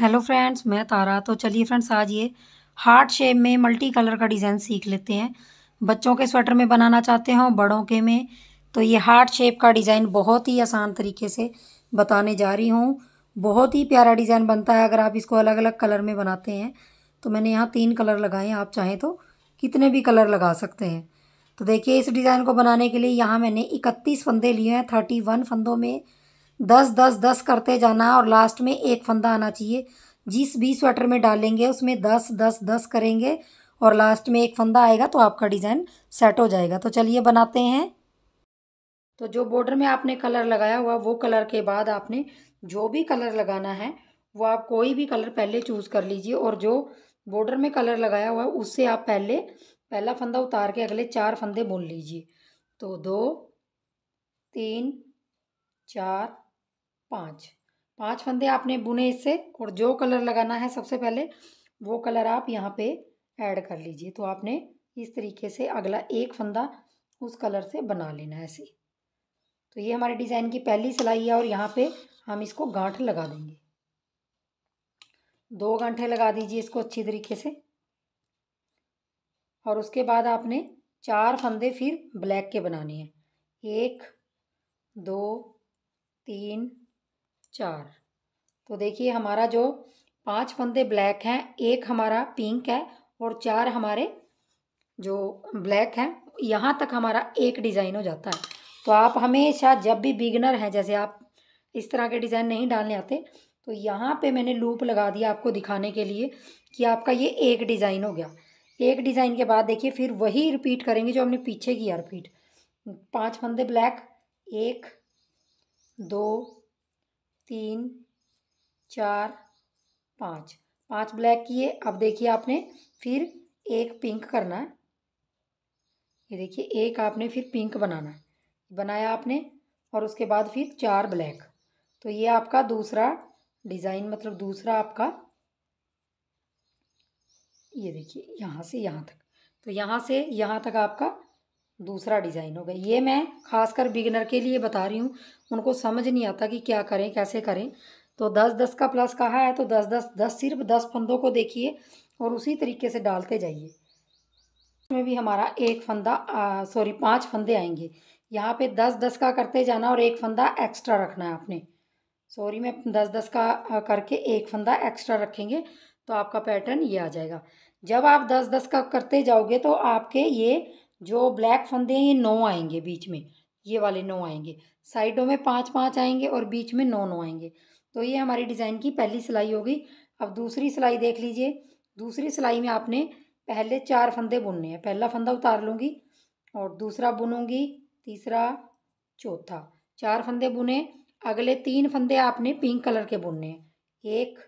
hello friends मैं तारा तो चलिए फ्रेंड्स आज ये हार्ट शेप में मल्टी कलर का डिज़ाइन सीख लेते हैं बच्चों के स्वेटर में बनाना चाहते हो बड़ों के में तो ये हार्ट शेप का डिज़ाइन बहुत ही आसान तरीके से बताने जा रही हूँ बहुत ही प्यारा डिज़ाइन बनता है अगर आप इसको अलग अलग कलर में बनाते हैं तो मैंने यहाँ तीन कलर लगाए आप चाहें तो कितने भी कलर लगा सकते हैं तो देखिए इस डिज़ाइन को बनाने के लिए यहाँ मैंने इकतीस फंदे लिए हैं थर्टी वन फंदों में दस दस दस करते जाना और लास्ट में एक फंदा आना चाहिए जिस भी स्वेटर में डालेंगे उसमें दस दस दस करेंगे और लास्ट में एक फंदा आएगा तो आपका डिज़ाइन सेट हो जाएगा तो चलिए बनाते हैं तो जो बॉर्डर में आपने कलर लगाया हुआ वो कलर के बाद आपने जो भी कलर लगाना है वो आप कोई भी कलर पहले चूज़ कर लीजिए और जो बॉर्डर में कलर लगाया हुआ है उससे आप पहले पहला फंदा उतार के अगले चार फंदे बोल लीजिए तो दो तीन चार पाँच पाँच फंदे आपने बुने इससे और जो कलर लगाना है सबसे पहले वो कलर आप यहाँ पे ऐड कर लीजिए तो आपने इस तरीके से अगला एक फंदा उस कलर से बना लेना है ऐसे तो ये हमारे डिज़ाइन की पहली सिलाई है और यहाँ पे हम इसको गांठ लगा देंगे दो गांठे लगा दीजिए इसको अच्छी तरीके से और उसके बाद आपने चार फंदे फिर ब्लैक के बनाने हैं एक दो तीन चार तो देखिए हमारा जो पांच फंदे ब्लैक हैं एक हमारा पिंक है और चार हमारे जो ब्लैक हैं यहाँ तक हमारा एक डिज़ाइन हो जाता है तो आप हमेशा जब भी बिगनर हैं जैसे आप इस तरह के डिज़ाइन नहीं डालने आते तो यहाँ पे मैंने लूप लगा दिया आपको दिखाने के लिए कि आपका ये एक डिज़ाइन हो गया एक डिज़ाइन के बाद देखिए फिर वही रिपीट करेंगे जो हमने पीछे किया रिपीट पाँच फंदे ब्लैक एक दो तीन चार पाँच पांच ब्लैक किए अब देखिए आपने फिर एक पिंक करना है ये देखिए एक आपने फिर पिंक बनाना है बनाया आपने और उसके बाद फिर चार ब्लैक तो ये आपका दूसरा डिज़ाइन मतलब दूसरा आपका ये देखिए यहाँ से यहाँ तक तो यहाँ से यहाँ तक आपका दूसरा डिज़ाइन हो गया ये मैं खासकर बिगनर के लिए बता रही हूँ उनको समझ नहीं आता कि क्या करें कैसे करें तो दस दस का प्लस कहा है तो दस दस दस सिर्फ दस फंदों को देखिए और उसी तरीके से डालते जाइए इसमें भी हमारा एक फंदा सॉरी पांच फंदे आएंगे यहाँ पे दस दस का करते जाना और एक फंदा एक्स्ट्रा रखना है आपने सॉरी में दस दस का करके एक फंदा एक्स्ट्रा रखेंगे तो आपका पैटर्न ये आ जाएगा जब आप दस दस का करते जाओगे तो आपके ये जो ब्लैक फंदे हैं ये नौ आएंगे बीच में ये वाले नौ आएंगे साइडों में पाँच पाँच आएंगे और बीच में नौ नौ आएंगे तो ये हमारी डिज़ाइन की पहली सिलाई होगी अब दूसरी सिलाई देख लीजिए दूसरी सिलाई में आपने पहले चार फंदे बुनने हैं पहला फंदा उतार लूँगी और दूसरा बुनूँगी तीसरा चौथा चार फंदे बुने अगले तीन फंदे आपने पिंक कलर के बुनने हैं एक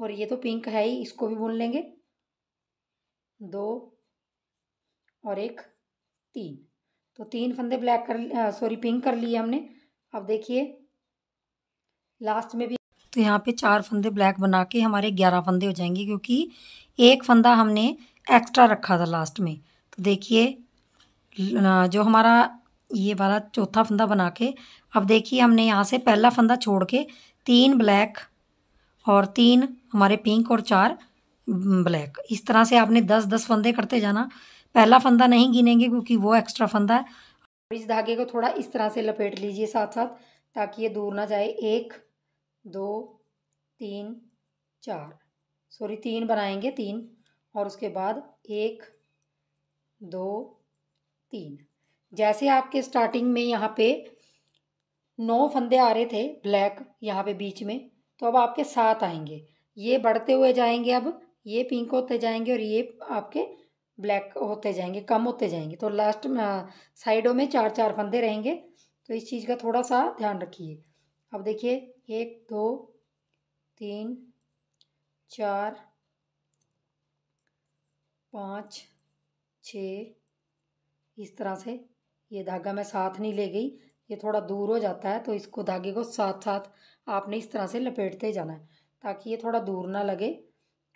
और ये तो पिंक है ही इसको भी बुन लेंगे दो और एक तीन तो तीन फंदे ब्लैक कर सॉरी पिंक कर लिए हमने अब देखिए लास्ट में भी तो यहाँ पे चार फंदे ब्लैक बना के हमारे ग्यारह फंदे हो जाएंगे क्योंकि एक फंदा हमने एक्स्ट्रा रखा था लास्ट में तो देखिए जो हमारा ये वाला चौथा फंदा बना के अब देखिए हमने यहाँ से पहला फंदा छोड़ के तीन ब्लैक और तीन हमारे पिंक और चार ब्लैक इस तरह से आपने दस दस फंदे करते जाना पहला फंदा नहीं गिनेंगे क्योंकि वो एक्स्ट्रा फंदा है इस धागे को थोड़ा इस तरह से लपेट लीजिए साथ साथ ताकि ये दूर ना जाए एक दो तीन चार सॉरी तीन बनाएंगे तीन और उसके बाद एक दो तीन जैसे आपके स्टार्टिंग में यहाँ पे नौ फंदे आ रहे थे ब्लैक यहाँ पे बीच में तो अब आपके सात आएंगे ये बढ़ते हुए जाएंगे अब ये पिंक होते जाएंगे और ये आपके ब्लैक होते जाएंगे कम होते जाएंगे तो लास्ट साइडों में चार चार फंदे रहेंगे तो इस चीज़ का थोड़ा सा ध्यान रखिए अब देखिए एक दो तीन चार पाँच छ इस तरह से ये धागा मैं साथ नहीं ले गई ये थोड़ा दूर हो जाता है तो इसको धागे को साथ साथ आपने इस तरह से लपेटते जाना है ताकि ये थोड़ा दूर ना लगे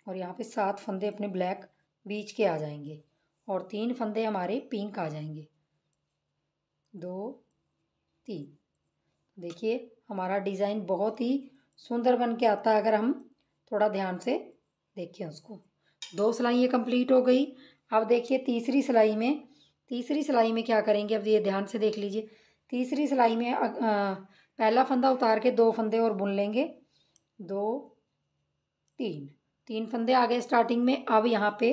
और यहाँ पे सात फंदे अपने ब्लैक बीच के आ जाएंगे और तीन फंदे हमारे पिंक आ जाएंगे दो तीन देखिए हमारा डिज़ाइन बहुत ही सुंदर बन के आता है अगर हम थोड़ा ध्यान से देखें उसको दो सिलाइयाँ कंप्लीट हो गई अब देखिए तीसरी सिलाई में तीसरी सिलाई में क्या करेंगे अब ये ध्यान से देख लीजिए तीसरी सिलाई में आ, पहला फंदा उतार के दो फंदे और बुन लेंगे दो तीन तीन फंदे आ गए स्टार्टिंग में अब यहाँ पे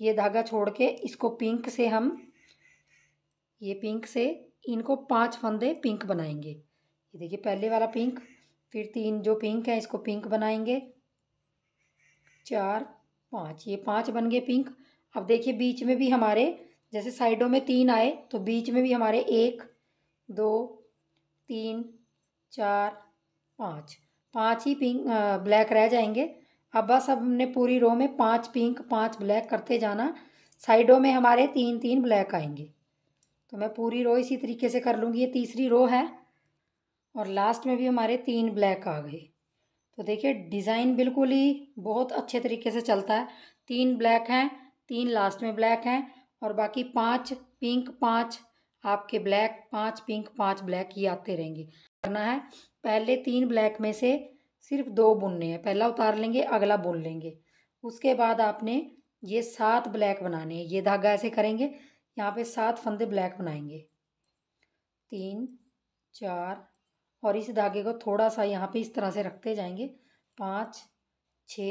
ये धागा छोड़ के इसको पिंक से हम ये पिंक से इनको पांच फंदे पिंक बनाएंगे ये देखिए पहले वाला पिंक फिर तीन जो पिंक है इसको पिंक बनाएंगे चार पाँच ये पाँच बन गए पिंक अब देखिए बीच में भी हमारे जैसे साइडों में तीन आए तो बीच में भी हमारे एक दो तीन चार पाँच पांच ही पिंक ब्लैक रह जाएंगे अब बस अब हमने पूरी रो में पाँच पिंक पाँच ब्लैक करते जाना साइडों में हमारे तीन तीन ब्लैक आएंगे तो मैं पूरी रो इसी तरीके से कर लूँगी ये तीसरी रो है और लास्ट में भी हमारे तीन ब्लैक आ गए तो देखिए डिज़ाइन बिल्कुल ही बहुत अच्छे तरीके से चलता है तीन ब्लैक हैं तीन लास्ट में ब्लैक हैं और बाकी पाँच पिंक पाँच आपके ब्लैक पाँच पिंक पाँच ब्लैक ये आते रहेंगे करना है पहले तीन ब्लैक में से सिर्फ दो बुनने हैं पहला उतार लेंगे अगला बुन लेंगे उसके बाद आपने ये सात ब्लैक बनाने हैं ये धागा ऐसे करेंगे यहाँ पे सात फंदे ब्लैक बनाएंगे तीन चार और इस धागे को थोड़ा सा यहाँ पे इस तरह से रखते जाएंगे पाँच छ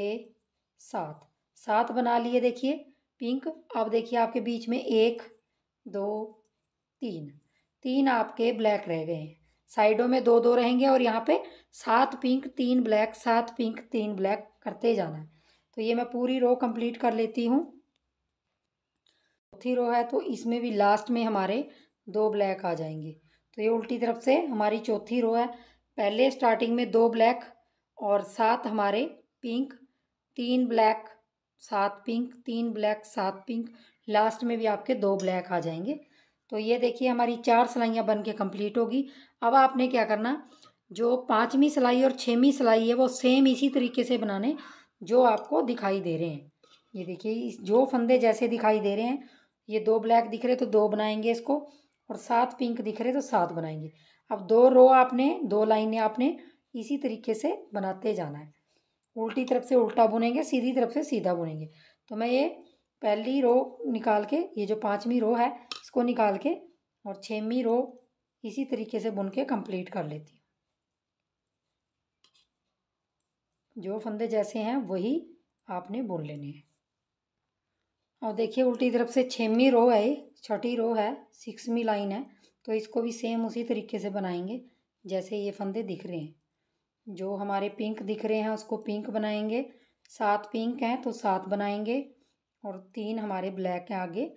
सात सात बना लिए देखिए पिंक अब देखिए आपके बीच में एक दो तीन तीन आपके ब्लैक रह गए हैं साइडों में दो दो रहेंगे और यहाँ पे सात पिंक तीन ब्लैक सात पिंक तीन ब्लैक करते जाना है तो ये मैं पूरी रो कंप्लीट कर लेती हूँ चौथी रो है तो इसमें भी लास्ट में हमारे दो ब्लैक आ जाएंगे तो ये उल्टी तरफ से हमारी चौथी रो है पहले स्टार्टिंग में दो ब्लैक और सात हमारे पिंक तीन ब्लैक सात पिंक तीन ब्लैक सात पिंक लास्ट में भी आपके दो ब्लैक आ जाएंगे तो ये देखिए हमारी चार सिलाइयाँ बन के कम्प्लीट होगी अब आपने क्या करना जो पाँचवीं सिलाई और छवीं सिलाई है वो सेम इसी तरीके से बनाने जो आपको दिखाई दे रहे हैं ये देखिए जो फंदे जैसे दिखाई दे रहे हैं ये दो ब्लैक दिख रहे तो दो बनाएंगे इसको और सात पिंक दिख रहे तो सात बनाएंगे अब दो रो आपने दो लाइनें आपने इसी तरीके से बनाते जाना है उल्टी तरफ से उल्टा बुनेंगे सीधी तरफ से सीधा बुनेंगे तो मैं ये पहली रो निकाल के ये जो पाँचवीं रो है इसको निकाल के और छवीं रो इसी तरीके से बुन के कंप्लीट कर लेती हूँ जो फंदे जैसे हैं वही आपने बुन लेने हैं और देखिए उल्टी तरफ से छवीं रो है छठी रो है सिक्सवीं लाइन है तो इसको भी सेम उसी तरीके से बनाएंगे जैसे ये फंदे दिख रहे हैं जो हमारे पिंक दिख रहे हैं उसको पिंक बनाएंगे सात पिंक हैं तो सात बनाएंगे और तीन हमारे ब्लैक हैं आगे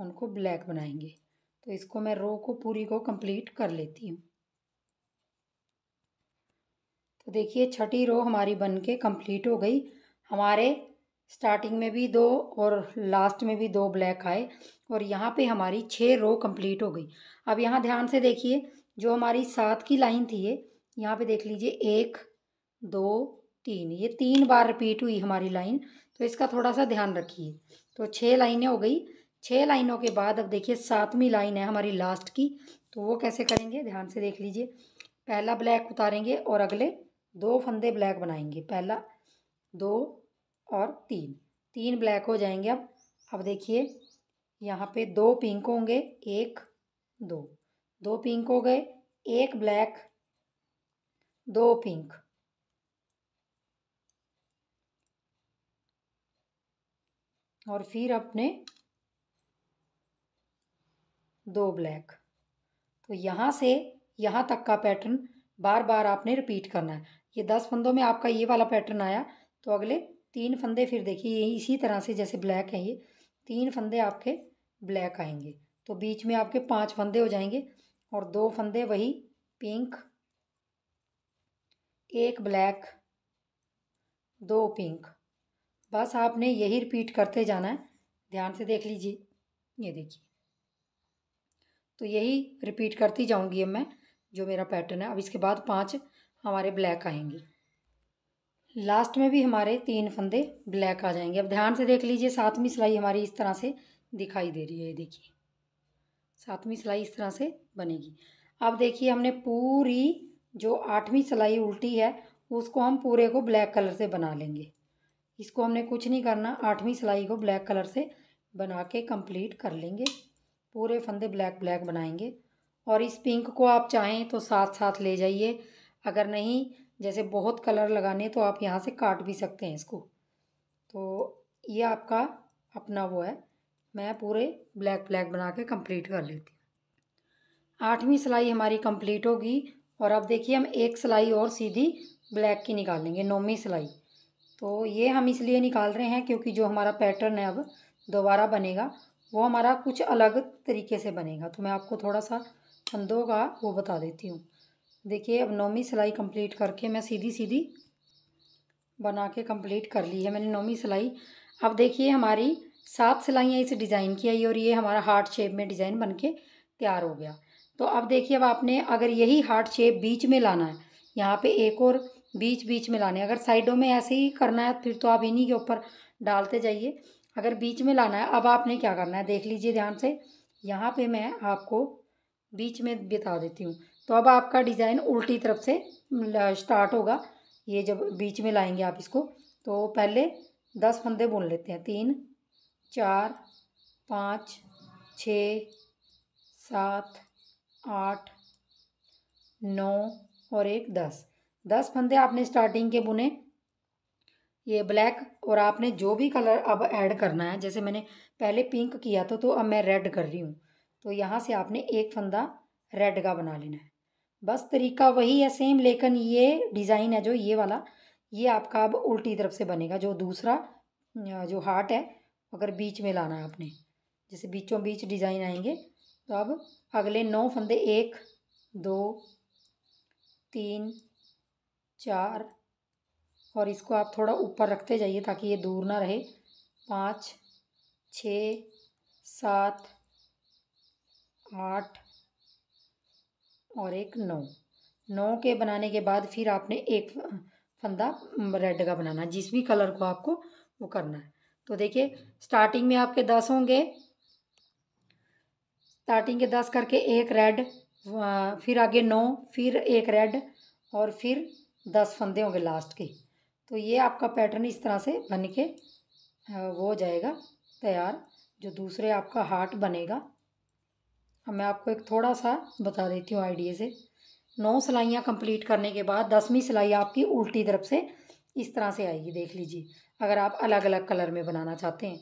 उनको ब्लैक बनाएंगे तो इसको मैं रो को पूरी को कंप्लीट कर लेती हूँ तो देखिए छठी रो हमारी बन के कम्प्लीट हो गई हमारे स्टार्टिंग में भी दो और लास्ट में भी दो ब्लैक आए और यहाँ पे हमारी छः रो कंप्लीट हो गई अब यहाँ ध्यान से देखिए जो हमारी सात की लाइन थी ये यहाँ पे देख लीजिए एक दो तीन ये तीन बार रिपीट हुई हमारी लाइन तो इसका थोड़ा सा ध्यान रखिए तो छः लाइनें हो गई छः लाइनों के बाद अब देखिए सातवीं लाइन है हमारी लास्ट की तो वो कैसे करेंगे ध्यान से देख लीजिए पहला ब्लैक उतारेंगे और अगले दो फंदे ब्लैक बनाएंगे पहला दो और तीन तीन ब्लैक हो जाएंगे अब अब देखिए यहाँ पे दो पिंक होंगे एक दो दो पिंक हो गए एक ब्लैक दो पिंक और फिर अपने दो ब्लैक तो यहाँ से यहाँ तक का पैटर्न बार बार आपने रिपीट करना है ये दस फंदों में आपका ये वाला पैटर्न आया तो अगले तीन फंदे फिर देखिए यही इसी तरह से जैसे ब्लैक है ये तीन फंदे आपके ब्लैक आएंगे तो बीच में आपके पांच फंदे हो जाएंगे और दो फंदे वही पिंक एक ब्लैक दो पिंक बस आपने यही रिपीट करते जाना है ध्यान से देख लीजिए ये देखिए तो यही रिपीट करती जाऊंगी अब मैं जो मेरा पैटर्न है अब इसके बाद पांच हमारे ब्लैक आएंगे लास्ट में भी हमारे तीन फंदे ब्लैक आ जाएंगे अब ध्यान से देख लीजिए सातवीं सिलाई हमारी इस तरह से दिखाई दे रही है ये देखिए सातवीं सिलाई इस तरह से बनेगी अब देखिए हमने पूरी जो आठवीं सिलाई उल्टी है उसको हम पूरे को ब्लैक कलर से बना लेंगे इसको हमने कुछ नहीं करना आठवीं सिलाई को ब्लैक कलर से बना के कंप्लीट कर लेंगे पूरे फंदे ब्लैक ब्लैक बनाएंगे और इस पिंक को आप चाहें तो साथ साथ ले जाइए अगर नहीं जैसे बहुत कलर लगाने तो आप यहाँ से काट भी सकते हैं इसको तो ये आपका अपना वो है मैं पूरे ब्लैक ब्लैक बना के कंप्लीट कर लेती हूँ आठवीं सिलाई हमारी कंप्लीट होगी और अब देखिए हम एक सिलाई और सीधी ब्लैक की निकालेंगे नौवीं सिलाई तो ये हम इसलिए निकाल रहे हैं क्योंकि जो हमारा पैटर्न है अब दोबारा बनेगा वो हमारा कुछ अलग तरीके से बनेगा तो मैं आपको थोड़ा सा फंदों का वो बता देती हूँ देखिए अब नौवीं सिलाई कंप्लीट करके मैं सीधी सीधी बना के कंप्लीट कर ली है मैंने नौवीं सिलाई अब देखिए हमारी सात सिलाइयाँ इसे डिज़ाइन की आई और ये हमारा हार्ट शेप में डिज़ाइन बन के तैयार हो गया तो अब देखिए अब आपने अगर यही हार्ट शेप बीच में लाना है यहाँ पर एक और बीच बीच में लाने अगर साइडों में ऐसे ही करना है फिर तो आप इन्हीं के ऊपर डालते जाइए अगर बीच में लाना है अब आपने क्या करना है देख लीजिए ध्यान से यहाँ पे मैं आपको बीच में बिता देती हूँ तो अब आपका डिज़ाइन उल्टी तरफ से स्टार्ट होगा ये जब बीच में लाएंगे आप इसको तो पहले दस फंदे बुन लेते हैं तीन चार पाँच छ सात आठ नौ और एक दस दस फंदे आपने स्टार्टिंग के बुने ये ब्लैक और आपने जो भी कलर अब ऐड करना है जैसे मैंने पहले पिंक किया था तो अब मैं रेड कर रही हूँ तो यहाँ से आपने एक फंदा रेड का बना लेना है बस तरीका वही है सेम लेकिन ये डिज़ाइन है जो ये वाला ये आपका अब उल्टी तरफ से बनेगा जो दूसरा जो हार्ट है अगर बीच में लाना है आपने जैसे बीचों बीच डिज़ाइन आएंगे तो अब अगले नौ फंदे एक दो तीन चार और इसको आप थोड़ा ऊपर रखते जाइए ताकि ये दूर ना रहे पाँच छ सात आठ और एक नौ नौ के बनाने के बाद फिर आपने एक फंदा रेड का बनाना है जिस भी कलर को आपको वो करना है तो देखिए स्टार्टिंग में आपके दस होंगे स्टार्टिंग के दस करके एक रेड फिर आगे नौ फिर एक रेड और फिर दस फंदे होंगे लास्ट के तो ये आपका पैटर्न इस तरह से बन के वो हो जाएगा तैयार जो दूसरे आपका हार्ट बनेगा अब मैं आपको एक थोड़ा सा बता देती हूँ आइडिया से नौ सिलाइयाँ कंप्लीट करने के बाद दसवीं सिलाई आपकी उल्टी तरफ से इस तरह से आएगी देख लीजिए अगर आप अलग अलग कलर में बनाना चाहते हैं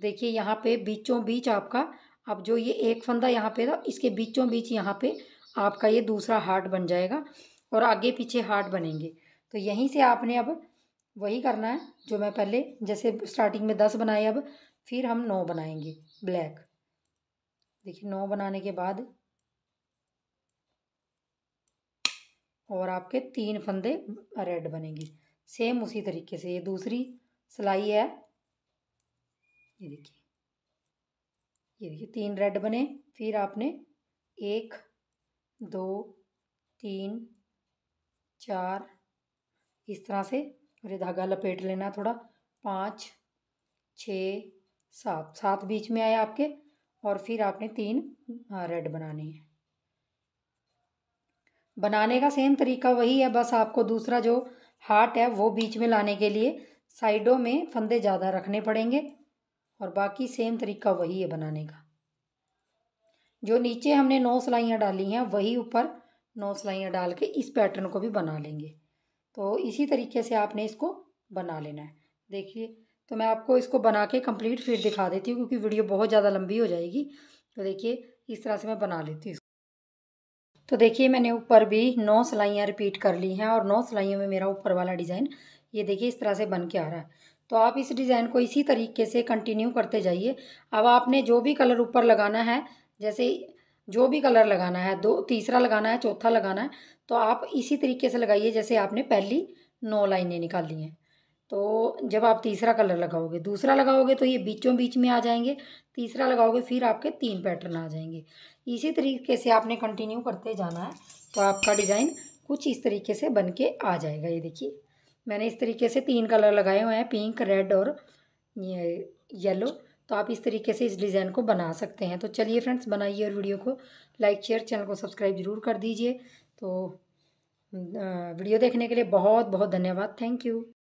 देखिए यहाँ पे बीचों बीच आपका अब जो ये एक फंदा यहाँ पे था इसके बीचों बीच यहाँ पे आपका ये दूसरा हार्ट बन जाएगा और आगे पीछे हार्ट बनेंगे तो यहीं से आपने अब वही करना है जो मैं पहले जैसे स्टार्टिंग में दस बनाए अब फिर हम नौ बनाएंगे ब्लैक देखिए नौ बनाने के बाद और आपके तीन फंदे रेड बनेंगे सेम उसी तरीके से ये दूसरी सिलाई है ये देखिए ये देखिए तीन रेड बने फिर आपने एक दो तीन चार इस तरह से और ये धागा लपेट लेना थोड़ा पाँच छ सात सात बीच में आए आपके और फिर आपने तीन रेड बनाने हैं बनाने का सेम तरीका वही है बस आपको दूसरा जो हार्ट है वो बीच में लाने के लिए साइडों में फंदे ज़्यादा रखने पड़ेंगे और बाकी सेम तरीका वही है बनाने का जो नीचे हमने नौ सिलाइयाँ डाली हैं वही ऊपर नौ सिलाइयाँ डाल के इस पैटर्न को भी बना लेंगे तो इसी तरीके से आपने इसको बना लेना है देखिए तो मैं आपको इसको बना के कंप्लीट फिर दिखा देती हूँ क्योंकि वीडियो बहुत ज़्यादा लंबी हो जाएगी तो देखिए इस तरह से मैं बना लेती हूँ तो देखिए मैंने ऊपर भी नौ सिलाइयाँ रिपीट कर ली हैं और नौ सिलाइयों में मेरा ऊपर वाला डिज़ाइन ये देखिए इस तरह से बन के आ रहा है तो आप इस डिज़ाइन को इसी तरीके से कंटिन्यू करते जाइए अब आपने जो भी कलर ऊपर लगाना है जैसे जो भी कलर लगाना है दो तीसरा लगाना है चौथा लगाना है तो आप इसी तरीके से लगाइए जैसे आपने पहली नौ लाइनें निकाल दी हैं तो जब आप तीसरा कलर लगाओगे दूसरा लगाओगे तो ये बीचों बीच में आ जाएंगे तीसरा लगाओगे फिर आपके तीन पैटर्न आ जाएंगे इसी तरीके से आपने कंटिन्यू करते जाना है तो आपका डिज़ाइन कुछ इस तरीके से बन के आ जाएगा ये देखिए मैंने इस तरीके से तीन कलर लगाए हुए हैं पिंक रेड और ये येलो तो आप इस तरीके से इस डिज़ाइन को बना सकते हैं तो चलिए फ्रेंड्स बनाइए और वीडियो को लाइक शेयर चैनल को सब्सक्राइब ज़रूर कर दीजिए तो वीडियो देखने के लिए बहुत बहुत धन्यवाद थैंक यू